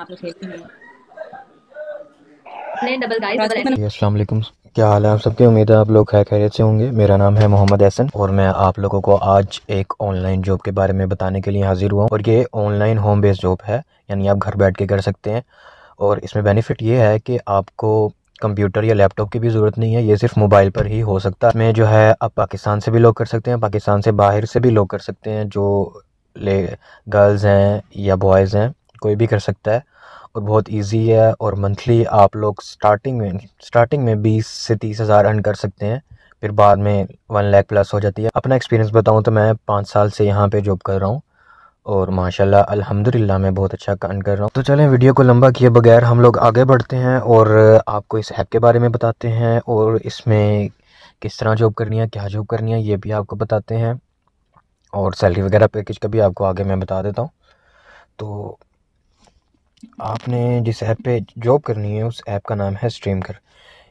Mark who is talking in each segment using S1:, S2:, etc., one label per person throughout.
S1: अस्सलाम वालेकुम क्या हाल है आप सबके उम्मीद है आप लोग खैर खैरियत से होंगे मेरा नाम है मोहम्मद एहसन और मैं आप लोगों को आज एक ऑनलाइन जॉब के बारे में बताने के लिए हाजिर हुआ और ये ऑनलाइन होम बेस्ड जॉब है यानी आप घर बैठ के कर सकते हैं और इसमें बेनिफिट ये है कि आपको कंप्यूटर या लैपटॉप की भी ज़रूरत नहीं है ये सिर्फ मोबाइल पर ही हो सकता है इसमें जो है आप पाकिस्तान से भी लोग कर सकते हैं पाकिस्तान से बाहर से भी लोग कर सकते हैं जो ले गर्ल्स हैं या बॉयज़ हैं कोई भी कर सकता है और बहुत इजी है और मंथली आप लोग स्टार्टिंग में स्टार्टिंग में बीस से तीस हज़ार अर्न कर सकते हैं फिर बाद में वन लैख प्लस हो जाती है अपना एक्सपीरियंस बताऊँ तो मैं पाँच साल से यहाँ पर जॉब कर रहा हूँ और माशाल्लाह अल्हम्दुलिल्लाह मैं बहुत अच्छा काम कर रहा हूँ तो चलें वीडियो को लंबा किए बगैर हम लोग आगे बढ़ते हैं और आपको इस ऐप के बारे में बताते हैं और इसमें किस तरह जॉब करनी है क्या जॉब करनी है ये भी आपको बताते हैं और सैलरी वगैरह पैकेज का भी आपको आगे मैं बता देता हूँ तो आपने जिस ऐप पे जॉब करनी है उस ऐप का नाम है स्ट्रीम कर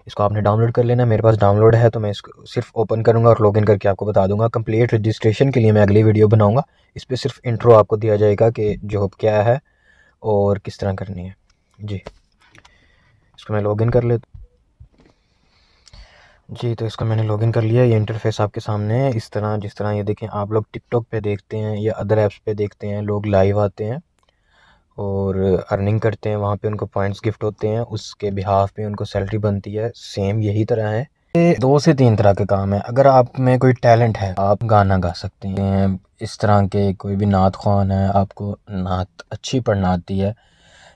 S1: इसको आपने डाउनलोड कर लेना मेरे पास डाउनलोड है तो मैं इसको सिर्फ ओपन करूँगा और लॉगिन करके आपको बता दूंगा कंप्लीट रजिस्ट्रेशन के लिए मैं अगली वीडियो बनाऊँगा इस पर सिर्फ इंट्रो आपको दिया जाएगा कि जॉब क्या है और किस तरह करनी है जी इसको मैं लॉगिन कर लेता जी तो इसको मैंने लॉगिन कर लिया ये इंटरफेस आपके सामने है इस तरह जिस तरह ये देखें आप लोग टिकटॉक पे देखते हैं या अदर ऐप्स पे देखते हैं लोग लाइव आते हैं और अर्निंग करते हैं वहाँ पे उनको पॉइंट्स गिफ्ट होते हैं उसके बिहाफ पे उनको सैलरी बनती है सेम यही तरह है दो से तीन तरह के काम है अगर आप में कोई टैलेंट है आप गाना गा सकते हैं इस तरह के कोई भी नात खान है आपको नात अच्छी पढ़ना आती है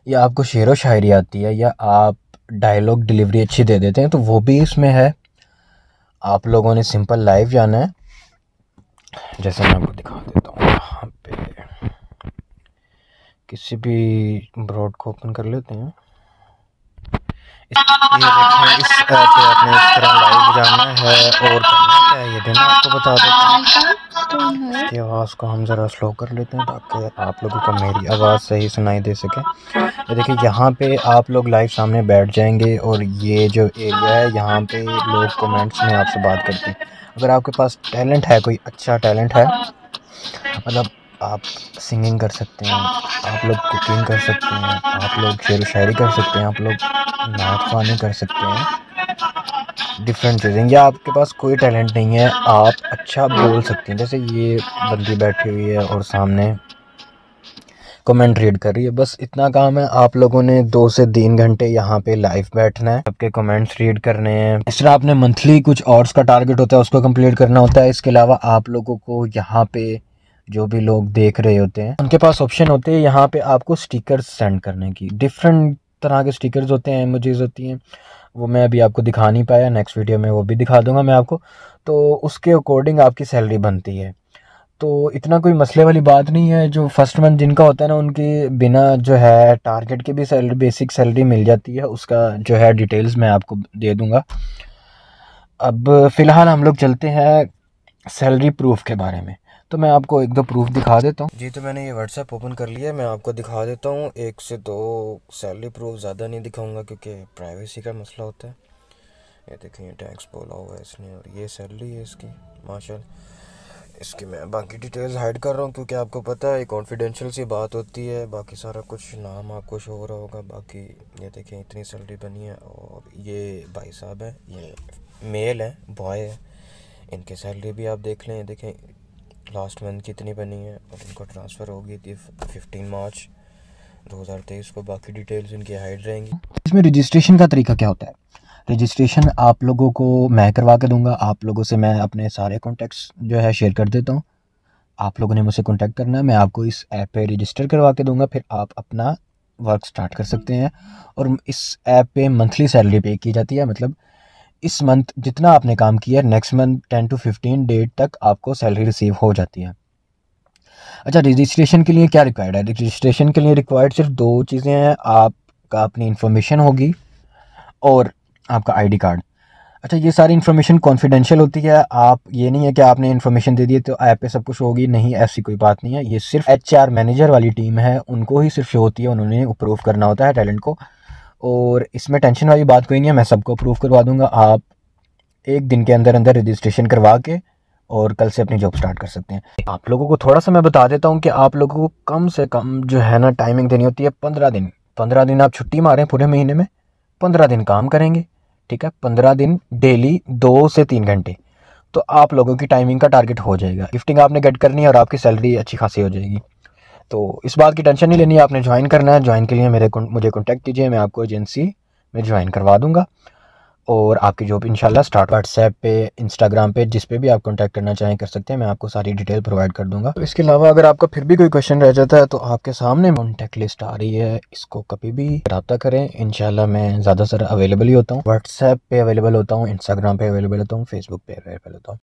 S1: या आपको शेर व शायरी आती है या आप डायलॉग डिलीवरी अच्छी दे देते हैं तो वो भी इसमें है आप लोगों ने सिंपल लाइव जाना है जैसे मैं आपको दिखा देता हूँ किसी भी ब्रॉड को ओपन कर लेते हैं इस ये इस पे आपने इस तरह लाइव जाना है और करना क्या है ये भी मैं आपको बता देता हूँ इसकी आवाज़ को हम ज़रा स्लो कर लेते हैं ताकि आप लोगों को मेरी आवाज़ सही सुनाई दे सके ये देखिए यहाँ पे आप लोग लाइव सामने बैठ जाएंगे और ये जो एरिया है यहाँ पे लोग कमेंट्स में आपसे बात करते हैं अगर आपके पास टैलेंट है कोई अच्छा टैलेंट है मतलब आप सिंगिंग कर सकते हैं आप लोग कुकिंग कर सकते हैं आप लोग शेर शायरी कर सकते हैं आप लोग नाच गाने कर सकते हैं डिफरेंट चीज़ें या आपके पास कोई टैलेंट नहीं है आप अच्छा बोल सकते हैं जैसे ये बंदी बैठी हुई है और सामने कमेंट रीड कर रही है बस इतना काम है आप लोगों ने दो से तीन घंटे यहाँ पे लाइव बैठना है सबके कमेंट्स रीड करने हैं इस तरह आपने मंथली कुछ और का टारगेट होता है उसको कंप्लीट करना होता है इसके अलावा आप लोगों को यहाँ पे जो भी लोग देख रहे होते हैं उनके पास ऑप्शन होते हैं यहाँ पे आपको स्टिकर्स सेंड करने की डिफरेंट तरह के स्टिकर्स होते हैं इमोजीज होती हैं वो मैं अभी आपको दिखा नहीं पाया नेक्स्ट वीडियो में वो भी दिखा दूंगा मैं आपको तो उसके अकॉर्डिंग आपकी सैलरी बनती है तो इतना कोई मसले वाली बात नहीं है जो फर्स्ट मंथ जिनका होता है ना उनकी बिना जो है टारगेट की भी सैलरी बेसिक सैलरी मिल जाती है उसका जो है डिटेल्स मैं आपको दे दूँगा अब फ़िलहाल हम लोग चलते हैं सैलरी प्रूफ के बारे में तो मैं आपको एक दो प्रूफ दिखा देता हूँ जी तो मैंने ये व्हाट्सएप ओपन कर लिया है मैं आपको दिखा देता हूँ एक से दो सैलरी प्रूफ ज़्यादा नहीं दिखाऊंगा क्योंकि प्राइवेसी का मसला होता है ये देखिए टैक्स बोला हुआ है इसने और ये सैलरी है इसकी माशा इसकी मैं बाकी डिटेल्स हाइड कर रहा हूँ क्योंकि आपको पता है कॉन्फिडेंशियल सी बात होती है बाकी सारा कुछ नाम आपको शो हो रहा होगा बाकी ये देखें इतनी सैलरी बनी है और ये भाई साहब है ये मेल है बॉय है इनकी सैलरी भी आप देख लें देखें लास्ट मंथ कितनी बनी है और इनको ट्रांसफ़र होगी थी फिफ्टीन मार्च 2023 को बाकी डिटेल्स इनकी हाइड रहेंगी इसमें रजिस्ट्रेशन का तरीका क्या होता है रजिस्ट्रेशन आप लोगों को मैं करवा के दूंगा आप लोगों से मैं अपने सारे कॉन्टैक्ट्स जो है शेयर कर देता हूँ आप लोगों ने मुझसे कॉन्टैक्ट करना है मैं आपको इस ऐप पे रजिस्टर करवा के दूंगा फिर आप अपना वर्क स्टार्ट कर सकते हैं और इस ऐप पे मंथली सैलरी पे की जाती है मतलब इस मंथ जितना आपने काम किया है next month ten to fifteen date तक आपको सैलरी रिसीव हो जाती है अच्छा रजिस्ट्रेशन के लिए क्या रिक्वायर्ड है रजिस्ट्रेशन के लिए रिक्वायर्ड सिर्फ दो चीज़ें हैं आपका अपनी इन्फॉर्मेशन होगी और आपका आईडी कार्ड अच्छा ये सारी इन्फॉर्मेशन कॉन्फिडेंशियल होती है आप ये नहीं है कि आपने इन्फॉर्मेशन दे दी तो ऐप पे सब कुछ होगी नहीं ऐसी कोई बात नहीं है ये सिर्फ एचआर मैनेजर वाली टीम है उनको ही सिर्फ शो होती है उन्होंने अप्रूव करना होता है टैलेंट को और इसमें टेंशन वाली बात कोई नहीं है मैं सबको अप्रूव करवा दूँगा आप एक दिन के अंदर अंदर रजिस्ट्रेशन करवा के और कल से अपनी जॉब स्टार्ट कर सकते हैं आप लोगों को थोड़ा सा मैं बता देता हूँ कि आप लोगों को कम से कम जो है ना टाइमिंग देनी होती है पंद्रह दिन पंद्रह दिन आप छुट्टी मारें पूरे महीने में पंद्रह दिन काम करेंगे ठीक है पंद्रह दिन डेली दो से तीन घंटे तो आप लोगों की टाइमिंग का टारगेट हो जाएगा गिफ्टिंग आपने गेट करनी है और आपकी सैलरी अच्छी खासी हो जाएगी तो इस बात की टेंशन नहीं लेनी है आपने ज्वाइन करना है ज्वाइन के लिए मेरे मुझे कॉन्टैक्ट कीजिए मैं आपको एजेंसी में ज्वाइन करवा दूँगा और आपकी जॉब इंशाल्लाह स्टार्ट व्हाट्सएप पे इंस्टाग्राम पे जिस पे भी आप कांटेक्ट करना चाहें कर सकते हैं मैं आपको सारी डिटेल प्रोवाइड कर दूंगा तो इसके अलावा अगर आपका फिर भी कोई क्वेश्चन रह जाता है तो आपके सामने कॉन्टैक्ट लिस्ट आ रही है इसको कभी भी रबा करें इनशाला मैं ज़्यादातर अवेलेबल ही होता हूँ व्हाट्सएप पर अवेलेबल होता हूँ इंस्टाग्राम पर अवेलेबल होता हूँ फेसबुक पर अवेलेबल होता हूँ